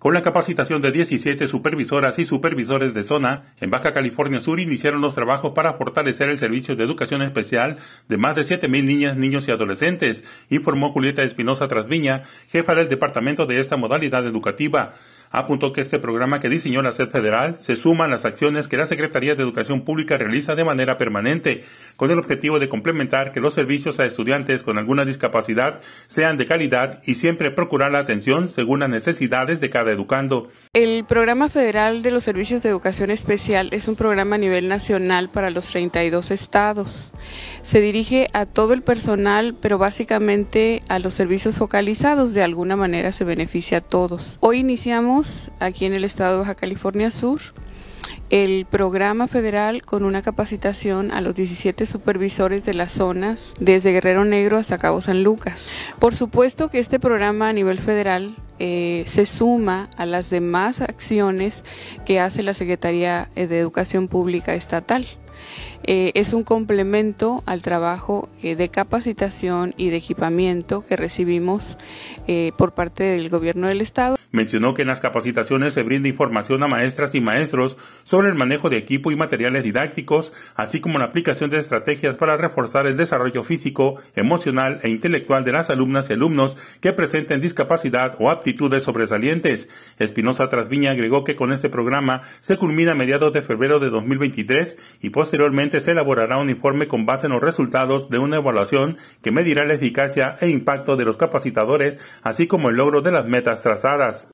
Con la capacitación de 17 supervisoras y supervisores de zona, en Baja California Sur iniciaron los trabajos para fortalecer el servicio de educación especial de más de 7.000 niñas, niños y adolescentes, informó Julieta Espinosa Trasviña, jefa del departamento de esta modalidad educativa apuntó que este programa que diseñó la SED federal se suma a las acciones que la Secretaría de Educación Pública realiza de manera permanente, con el objetivo de complementar que los servicios a estudiantes con alguna discapacidad sean de calidad y siempre procurar la atención según las necesidades de cada educando. El Programa Federal de los Servicios de Educación Especial es un programa a nivel nacional para los 32 estados. Se dirige a todo el personal, pero básicamente a los servicios focalizados. De alguna manera se beneficia a todos. Hoy iniciamos aquí en el estado de Baja California Sur el programa federal con una capacitación a los 17 supervisores de las zonas desde Guerrero Negro hasta Cabo San Lucas. Por supuesto que este programa a nivel federal eh, se suma a las demás acciones que hace la Secretaría eh, de Educación Pública Estatal. Eh, es un complemento al trabajo eh, de capacitación y de equipamiento que recibimos eh, por parte del gobierno del estado. Mencionó que en las capacitaciones se brinda información a maestras y maestros sobre el manejo de equipo y materiales didácticos, así como la aplicación de estrategias para reforzar el desarrollo físico, emocional e intelectual de las alumnas y alumnos que presenten discapacidad o aptitudes sobresalientes. Espinosa Trasviña agregó que con este programa se culmina a mediados de febrero de 2023 y por Posteriormente se elaborará un informe con base en los resultados de una evaluación que medirá la eficacia e impacto de los capacitadores, así como el logro de las metas trazadas.